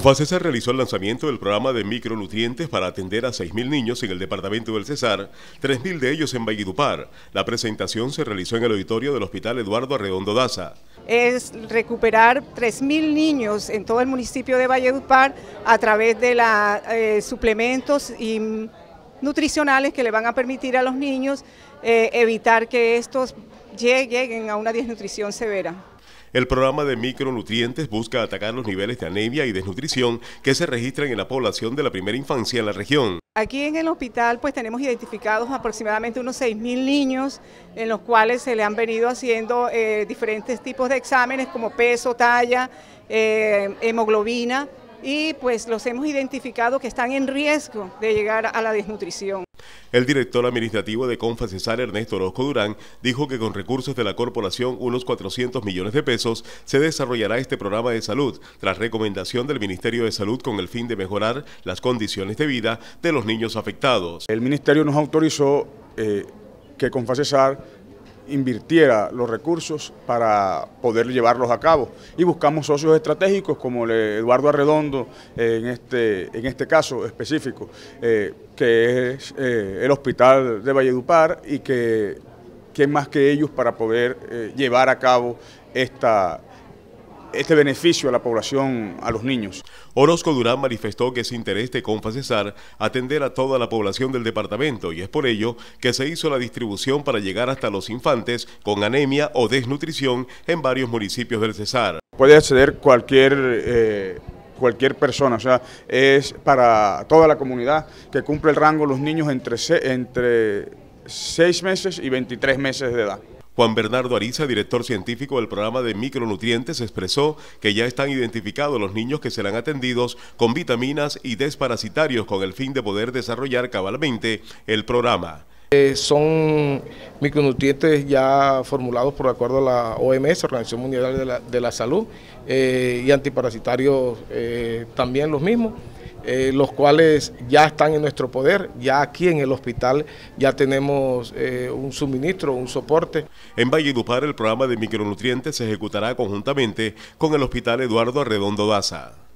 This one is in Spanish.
Con se realizó el lanzamiento del programa de micronutrientes para atender a 6.000 niños en el departamento del Cesar, 3.000 de ellos en Valledupar. La presentación se realizó en el auditorio del Hospital Eduardo Arredondo Daza. Es recuperar 3.000 niños en todo el municipio de Valledupar a través de los eh, suplementos nutricionales que le van a permitir a los niños eh, evitar que estos lleguen a una desnutrición severa. El programa de micronutrientes busca atacar los niveles de anemia y desnutrición que se registran en la población de la primera infancia en la región. Aquí en el hospital pues tenemos identificados aproximadamente unos 6.000 niños en los cuales se le han venido haciendo eh, diferentes tipos de exámenes como peso, talla, eh, hemoglobina y pues los hemos identificado que están en riesgo de llegar a la desnutrición. El director administrativo de Confacesar, Ernesto Orozco Durán, dijo que con recursos de la corporación, unos 400 millones de pesos, se desarrollará este programa de salud, tras recomendación del Ministerio de Salud con el fin de mejorar las condiciones de vida de los niños afectados. El Ministerio nos autorizó eh, que Confacesar invirtiera los recursos para poder llevarlos a cabo. Y buscamos socios estratégicos como el Eduardo Arredondo, eh, en este, en este caso específico, eh, que es eh, el Hospital de Valledupar y que, ¿quién más que ellos para poder llevar a cabo esta, este beneficio a la población, a los niños. Orozco Durán manifestó que es interés de Confacesar atender a toda la población del departamento y es por ello que se hizo la distribución para llegar hasta los infantes con anemia o desnutrición en varios municipios del Cesar. Puede acceder cualquier... Eh, cualquier persona, o sea, es para toda la comunidad que cumple el rango los niños entre, entre 6 meses y 23 meses de edad. Juan Bernardo Ariza, director científico del programa de micronutrientes, expresó que ya están identificados los niños que serán atendidos con vitaminas y desparasitarios con el fin de poder desarrollar cabalmente el programa. Eh, son micronutrientes ya formulados por acuerdo a la OMS, Organización Mundial de la, Salud, eh, y antiparasitarios eh, también los mismos. Eh, los cuales ya están en nuestro poder. Ya aquí en el hospital ya tenemos eh, un suministro, un soporte. En Valledupar el programa de micronutrientes se ejecutará conjuntamente con el Hospital Eduardo Arredondo Daza.